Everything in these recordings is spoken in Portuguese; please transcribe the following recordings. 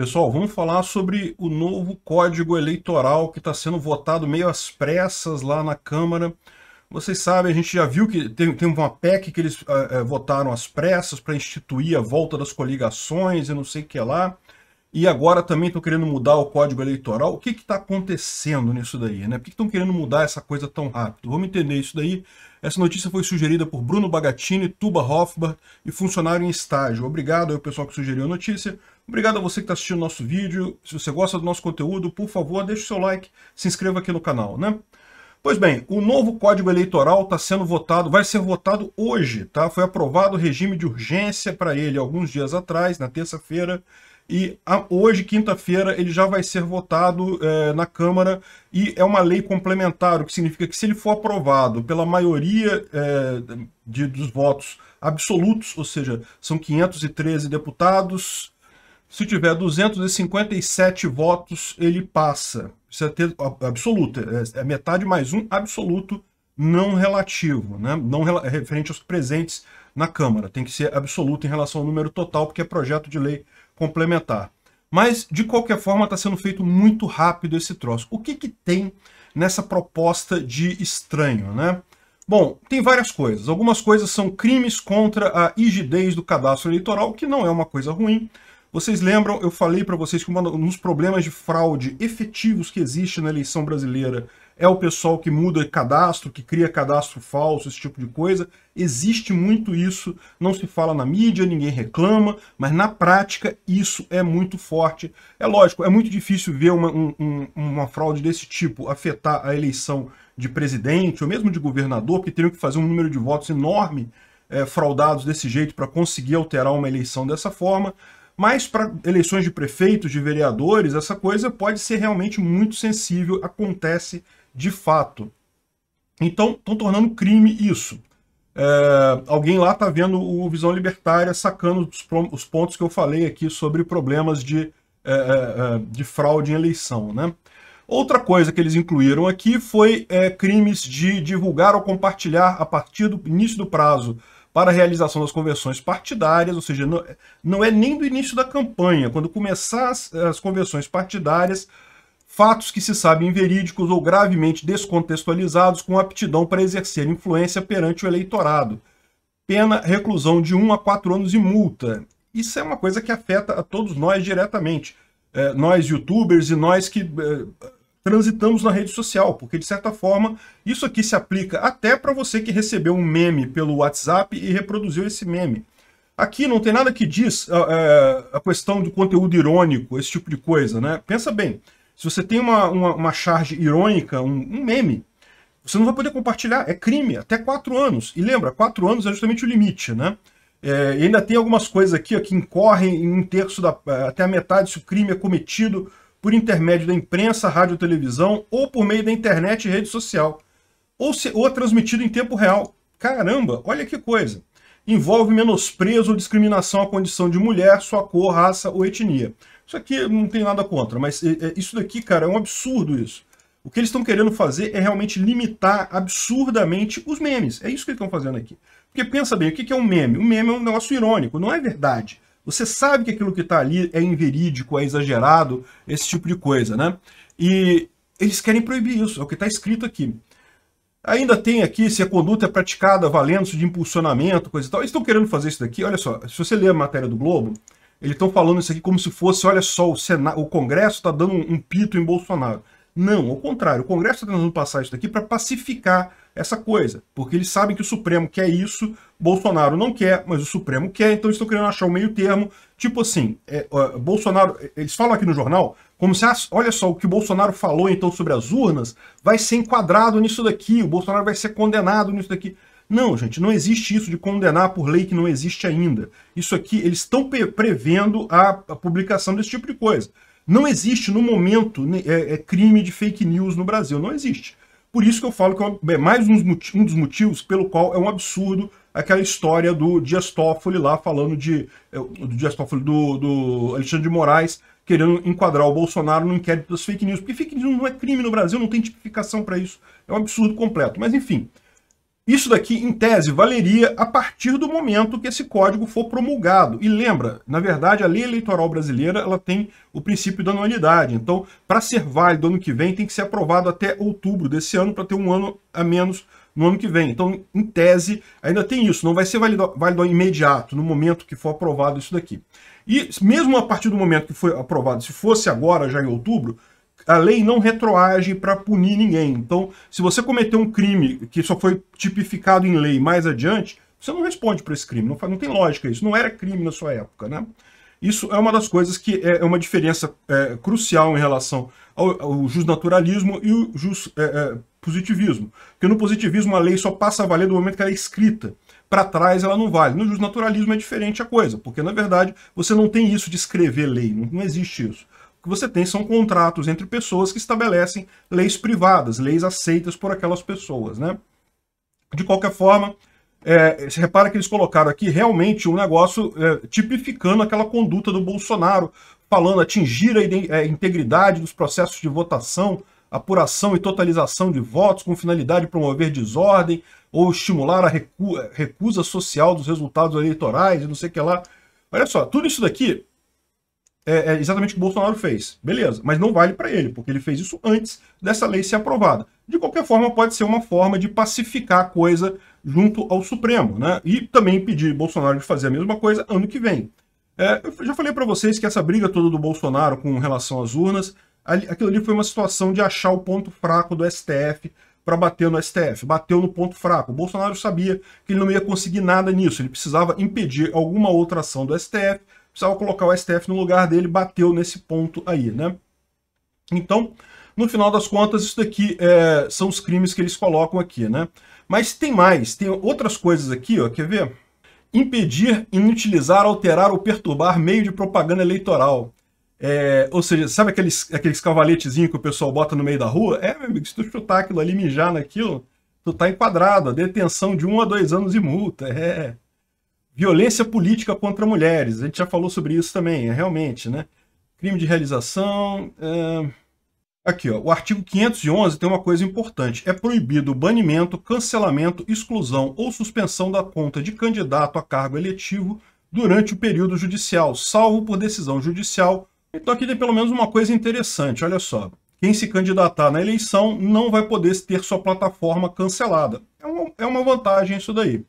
Pessoal, vamos falar sobre o novo código eleitoral que está sendo votado meio às pressas lá na Câmara. Vocês sabem, a gente já viu que tem, tem uma PEC que eles ah, eh, votaram às pressas para instituir a volta das coligações e não sei o que lá. E agora também estão querendo mudar o código eleitoral. O que está acontecendo nisso daí? Né? Por que estão querendo mudar essa coisa tão rápido? Vamos entender isso daí. Essa notícia foi sugerida por Bruno Bagatini, Tuba Hoffbar e funcionário em estágio. Obrigado ao pessoal que sugeriu a notícia. Obrigado a você que está assistindo nosso vídeo. Se você gosta do nosso conteúdo, por favor, deixe o seu like, se inscreva aqui no canal, né? Pois bem, o novo Código Eleitoral está sendo votado, vai ser votado hoje, tá? Foi aprovado o regime de urgência para ele alguns dias atrás, na terça-feira, e hoje, quinta-feira, ele já vai ser votado é, na Câmara e é uma lei complementar, o que significa que se ele for aprovado pela maioria é, de, dos votos absolutos, ou seja, são 513 deputados, se tiver 257 votos, ele passa. Isso é ter, absoluto, é, é metade mais um absoluto não relativo, né? não é referente aos presentes na Câmara. Tem que ser absoluto em relação ao número total, porque é projeto de lei complementar. Mas, de qualquer forma, está sendo feito muito rápido esse troço. O que, que tem nessa proposta de estranho, né? Bom, tem várias coisas. Algumas coisas são crimes contra a rigidez do cadastro eleitoral, que não é uma coisa ruim. Vocês lembram, eu falei para vocês que um dos problemas de fraude efetivos que existe na eleição brasileira é o pessoal que muda cadastro, que cria cadastro falso, esse tipo de coisa. Existe muito isso, não se fala na mídia, ninguém reclama, mas na prática isso é muito forte. É lógico, é muito difícil ver uma, um, uma fraude desse tipo afetar a eleição de presidente ou mesmo de governador, porque teriam que fazer um número de votos enorme é, fraudados desse jeito para conseguir alterar uma eleição dessa forma. Mas para eleições de prefeitos, de vereadores, essa coisa pode ser realmente muito sensível, acontece de fato. Então, estão tornando crime isso. É, alguém lá está vendo o Visão Libertária sacando os, os, pontos que eu falei aqui sobre problemas de, é, é, é, de fraude em eleição. Né? Outra coisa que eles incluíram aqui foi é, crimes de divulgar ou compartilhar a partir do início do prazo para a realização das convenções partidárias, ou seja, não, é, não é nem do início da campanha, quando começar as, as convenções partidárias, fatos que se sabem verídicos ou gravemente descontextualizados com aptidão para exercer influência perante o eleitorado. Pena reclusão de 1 um a 4 anos e multa. Isso é uma coisa que afeta a todos nós diretamente. É, nós, youtubers, e nós que é, transitamos na rede social, porque, de certa forma, isso aqui se aplica até para você que recebeu um meme pelo WhatsApp e reproduziu esse meme. Aqui não tem nada que diz a, é, é, a questão do conteúdo irônico, esse tipo de coisa, né? Pensa bem, se você tem uma, uma, uma charge irônica, um, um meme, você não vai poder compartilhar, é crime, até quatro anos. E lembra, quatro anos é justamente o limite, né? É, e ainda tem algumas coisas aqui ó, que incorrem em um terço da, é, até a metade se o crime é cometido por intermédio da imprensa, rádio televisão, ou por meio da internet e rede social, ou, se, ou é transmitido em tempo real. Caramba, olha que coisa envolve menosprezo ou discriminação à condição de mulher, sua cor, raça ou etnia. Isso aqui não tem nada contra, mas é, é, isso daqui, cara, é um absurdo isso. O que eles estão querendo fazer é realmente limitar absurdamente os memes. É isso que eles estão fazendo aqui. Porque pensa bem, o que é um meme? Um meme é um negócio irônico, não é verdade. Você sabe que aquilo que está ali é inverídico, é exagerado, esse tipo de coisa, né? E eles querem proibir isso, é o que está escrito aqui. Ainda tem aqui se a conduta é praticada valendo-se de impulsionamento, coisa e tal. Eles estão querendo fazer isso daqui, olha só, se você ler a matéria do Globo, eles estão falando isso aqui como se fosse, olha só, o, Senado, o Congresso está dando um, um, pito em Bolsonaro. Não, ao contrário, o Congresso está tentando passar isso daqui para pacificar essa coisa, porque eles sabem que o Supremo quer isso, Bolsonaro não quer, mas o Supremo quer, então eles estão querendo achar um meio termo, tipo assim, é, uh, Bolsonaro, eles falam aqui no jornal, como se, ah, olha só, o que o Bolsonaro falou então sobre as urnas vai ser enquadrado nisso daqui, o Bolsonaro vai ser condenado nisso daqui. Não, gente, não existe isso de condenar por lei que não existe ainda. Isso aqui, eles estão prevendo a, a, publicação desse tipo de coisa. Não existe, no momento, né, é, é crime de fake news no Brasil. Não existe. Por isso que eu falo que é, é mais um dos motivos pelo qual é um absurdo aquela história do Dias Toffoli lá falando de... É, do Dias Toffoli, do, do Alexandre de Moraes querendo enquadrar o Bolsonaro no inquérito das fake news, porque fake news não é crime no Brasil, não tem tipificação para isso, é um absurdo completo. Mas enfim, isso daqui, em tese, valeria a partir do momento que esse código for promulgado. E lembra, na verdade, a lei eleitoral brasileira ela tem o princípio da anualidade. Então, para ser válido ano que vem, tem que ser aprovado até outubro desse ano, para ter um ano a menos no ano que vem. Então, em tese, ainda tem isso. Não vai ser válido, válido imediato, no momento que for aprovado isso daqui. E mesmo a partir do momento que foi aprovado, se fosse agora, já em outubro, a lei não retroage para punir ninguém. Então, se você cometeu um crime que só foi tipificado em lei mais adiante, você não responde para esse crime. Não, faz, não tem lógica isso. Não era crime na sua época, né? Isso é uma das coisas que é, é uma diferença é, crucial em relação ao, ao justnaturalismo e o jus, é, é, positivismo. Porque no positivismo a lei só passa a valer do momento que ela é escrita para trás ela não vale. No justnaturalismo é diferente a coisa, porque na verdade você não tem isso de escrever lei, não existe isso. O que você tem são contratos entre pessoas que estabelecem leis privadas, leis aceitas por aquelas pessoas, né? De qualquer forma, é, você repara que eles colocaram aqui realmente um negócio é, tipificando aquela conduta do Bolsonaro, falando atingir a, a é, integridade dos processos de votação, apuração e totalização de votos com finalidade de promover desordem ou estimular a recu recusa social dos resultados eleitorais e não sei o que lá. Olha só, tudo isso daqui é, é exatamente o que o Bolsonaro fez. Beleza, mas não vale para ele, porque ele fez isso antes dessa lei ser aprovada. De qualquer forma, pode ser uma forma de pacificar a coisa junto ao Supremo, né? E também pedir Bolsonaro de fazer a mesma coisa ano que vem. É, eu já falei para vocês que essa briga toda do Bolsonaro com relação às urnas aquilo ali foi uma situação de achar o ponto fraco do STF para bater no STF. Bateu no ponto fraco. O Bolsonaro sabia que ele não ia conseguir nada nisso. Ele precisava impedir alguma outra ação do STF, precisava colocar o STF no lugar dele, bateu nesse ponto aí, né? Então, no final das contas, isso daqui é, são os crimes que eles colocam aqui, né? Mas tem mais, tem outras coisas aqui, ó, quer ver? Impedir, inutilizar, alterar ou perturbar meio de propaganda eleitoral. É, ou seja, sabe aqueles, aqueles cavaletezinhos que o pessoal bota no meio da rua? É, meu amigo, se tu chutar aquilo ali, mijar naquilo, tu tá enquadrado. A detenção de um a dois anos e multa. É. Violência política contra mulheres. A gente já falou sobre isso também, é, realmente, né? Crime de realização. É... Aqui, ó, o artigo 511 tem uma coisa importante. É proibido o banimento, cancelamento, exclusão ou suspensão da conta de candidato a cargo eletivo durante o período judicial, salvo por decisão judicial então aqui tem pelo menos uma coisa interessante, olha só. Quem se candidatar na eleição não vai poder ter sua plataforma cancelada. É uma, é uma vantagem isso daí.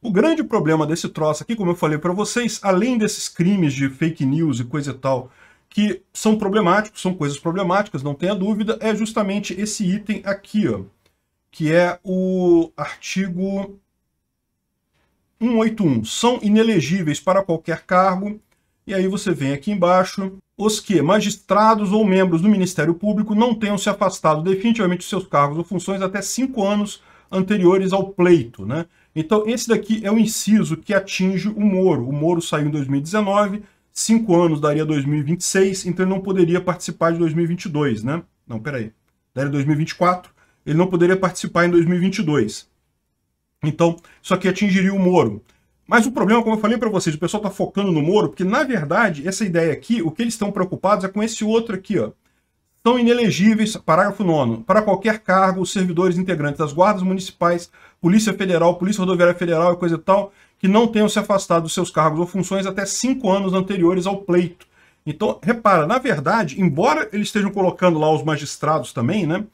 O grande problema desse troço aqui, como eu falei para vocês, além desses crimes de fake news e coisa e tal, que são problemáticos, são coisas problemáticas, não tenha dúvida, é justamente esse item aqui, ó, que é o artigo 181. São inelegíveis para qualquer cargo e aí você vem aqui embaixo, os que magistrados ou membros do Ministério Público não tenham se afastado definitivamente dos seus cargos ou funções até cinco anos anteriores ao pleito, né? Então, esse daqui é o inciso que atinge o Moro. O Moro saiu em 2019, cinco anos daria 2026, então ele não poderia participar de 2022, né? Não, peraí. Daria 2024, ele não poderia participar em 2022. Então, isso aqui atingiria o Moro. Mas o problema, como eu falei para vocês, o pessoal está focando no Moro, porque, na verdade, essa ideia aqui, o que eles estão preocupados é com esse outro aqui, ó. São inelegíveis, parágrafo 9, para qualquer cargo, os servidores integrantes das guardas municipais, Polícia Federal, Polícia Rodoviária Federal e coisa e tal, que não tenham se afastado dos seus cargos ou funções até cinco anos anteriores ao pleito. Então, repara, na verdade, embora eles estejam colocando lá os magistrados também, né?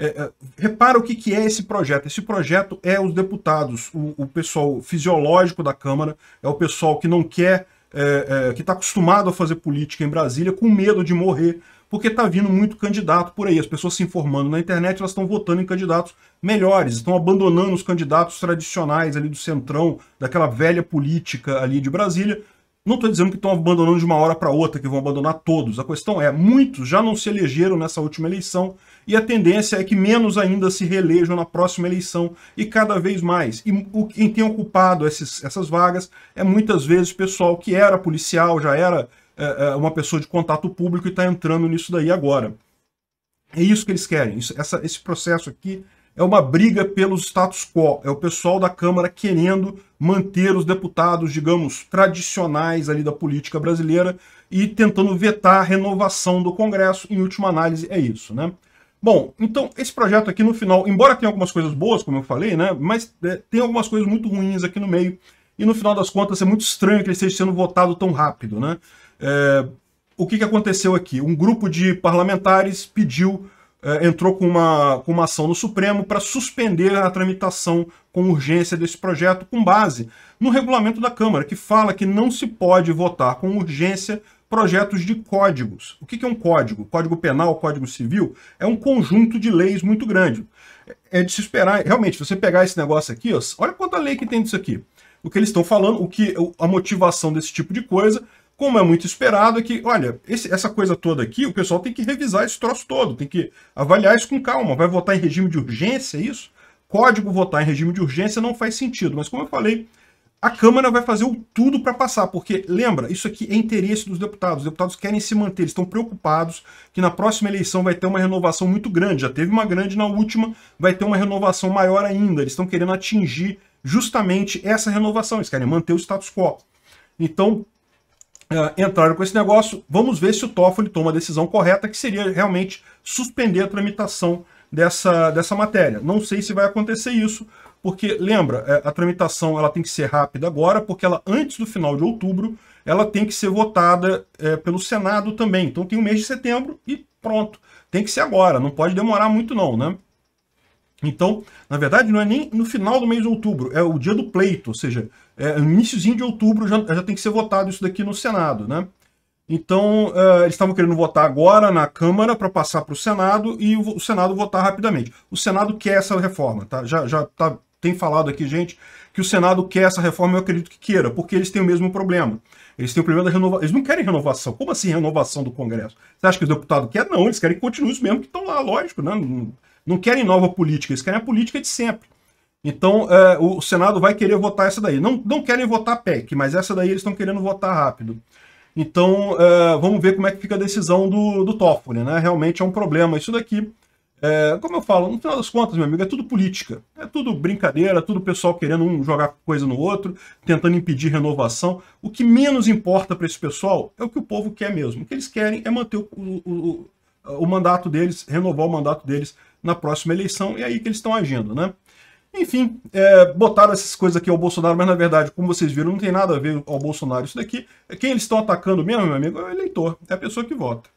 É, é, repara o que, que é esse projeto. Esse projeto é os deputados, o, o pessoal fisiológico da Câmara, é o pessoal que não quer, é, é, que está acostumado a fazer política em Brasília, com medo de morrer, porque está vindo muito candidato por aí. As pessoas se informando na internet, elas estão votando em candidatos melhores, estão abandonando os candidatos tradicionais ali do centrão, daquela velha política ali de Brasília, não estou dizendo que estão abandonando de uma hora para outra, que vão abandonar todos. A questão é, muitos já não se elegeram nessa última eleição e a tendência é que menos ainda se reelejam na próxima eleição e cada vez mais. E o, quem tem ocupado esses, essas vagas é muitas vezes pessoal que era policial, já era é, é uma pessoa de contato público e está entrando nisso daí agora. É isso que eles querem. Isso, essa, esse processo aqui é uma briga pelo status quo, é o pessoal da Câmara querendo manter os deputados, digamos, tradicionais ali da política brasileira e tentando vetar a renovação do Congresso, em última análise é isso, né? Bom, então esse projeto aqui no final, embora tenha algumas coisas boas, como eu falei, né, mas é, tem algumas coisas muito ruins aqui no meio, e no final das contas é muito estranho que ele esteja sendo votado tão rápido, né? É, o que, que aconteceu aqui? Um grupo de parlamentares pediu é, entrou com uma, com uma ação no Supremo para suspender a tramitação com urgência desse projeto, com base no regulamento da Câmara, que fala que não se pode votar com urgência projetos de códigos. O que, é um código? Código penal, código civil? É um conjunto de leis muito grande. É de se esperar, realmente, você pegar esse negócio aqui, olha quanta lei que tem disso aqui. O que eles estão falando, o que a motivação desse tipo de coisa como é muito esperado, é que, olha, esse, essa coisa toda aqui, o pessoal tem que revisar esse troço todo, tem que avaliar isso com calma. Vai votar em regime de urgência, é isso? Código votar em regime de urgência não faz sentido, mas como eu falei, a Câmara vai fazer o tudo para passar, porque, lembra, isso aqui é interesse dos deputados. Os deputados querem se manter, eles estão preocupados que na próxima eleição vai ter uma renovação muito grande. Já teve uma grande na última, vai ter uma renovação maior ainda. Eles estão querendo atingir justamente essa renovação, eles querem manter o status quo. Então, uh, entraram com esse negócio. Vamos ver se o Toffoli toma a decisão correta, que seria realmente suspender a tramitação dessa, dessa matéria. Não sei se vai acontecer isso, porque lembra, é, a tramitação ela tem que ser rápida agora, porque ela antes do final de outubro ela tem que ser votada é, pelo Senado também. Então tem o mês de setembro e pronto. Tem que ser agora, não pode demorar muito não, né? Então, na verdade, não é nem no final do mês de outubro, é o dia do pleito, ou seja, é, iníciozinho de outubro já, já tem que ser votado isso daqui no Senado, né? Então, uh, eles estavam querendo votar agora na Câmara para passar para o Senado e o, o, Senado votar rapidamente. O Senado quer essa reforma, tá? Já, já tá, tem falado aqui, gente, que o Senado quer essa reforma, eu acredito que queira, porque eles têm o mesmo problema. Eles têm o problema da renovação. Eles não querem renovação. Como assim renovação do Congresso? Você acha que o deputado quer? Não, eles querem que continue os mesmos que estão lá, lógico, né? Não, não querem nova política, eles querem a política de sempre. Então, é, o Senado vai querer votar essa daí. Não, não querem votar PEC, mas essa daí eles estão querendo votar rápido. Então, é, vamos ver como é que fica a decisão do, do Toffoli, né? Realmente é um problema. Isso daqui, é, como eu falo, no final das contas, meu amigo, é tudo política. É tudo brincadeira, é tudo pessoal querendo um jogar coisa no outro, tentando impedir renovação. O que menos importa para esse pessoal é o que o povo quer mesmo. O que eles querem é manter o, o, o, o mandato deles, renovar o mandato deles na próxima eleição, e é aí que eles estão agindo, né? Enfim, é, botaram essas coisas aqui ao Bolsonaro, mas na verdade, como vocês viram, não tem nada a ver ao Bolsonaro isso daqui. É quem eles estão atacando mesmo, meu amigo, é o eleitor, é a pessoa que vota.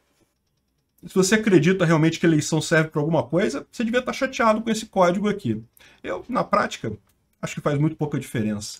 Se você acredita realmente que a eleição serve para alguma coisa, você devia estar tá chateado com esse código aqui. Eu, na prática, acho que faz muito pouca diferença.